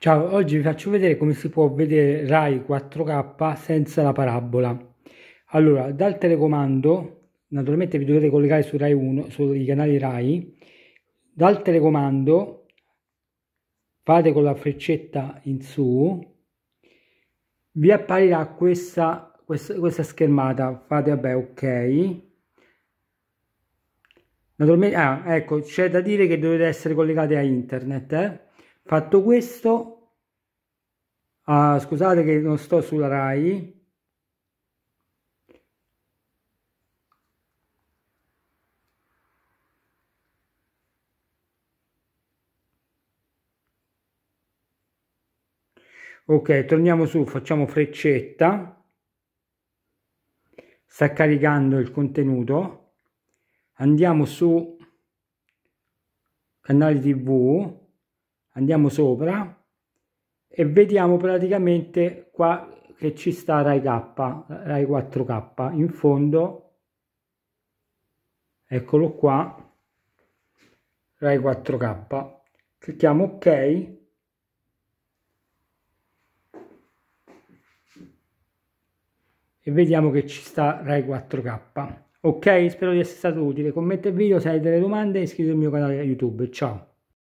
Ciao, oggi vi faccio vedere come si può vedere RAI 4K senza la parabola. Allora, dal telecomando, naturalmente vi dovete collegare su RAI 1, sui canali RAI, dal telecomando fate con la freccetta in su, vi apparirà questa, questa, questa schermata, fate vabbè ok, naturalmente, ah, ecco, c'è da dire che dovete essere collegati a internet, eh? Fatto questo, ah, scusate che non sto sulla RAI, ok torniamo su facciamo freccetta sta caricando il contenuto andiamo su canale tv andiamo sopra e vediamo praticamente qua che ci sta Rai K, Rai 4K, in fondo, eccolo qua, Rai 4K, clicchiamo ok, e vediamo che ci sta Rai 4K. Ok, spero di essere stato utile, commenta il video se hai delle domande iscriviti al mio canale YouTube, ciao!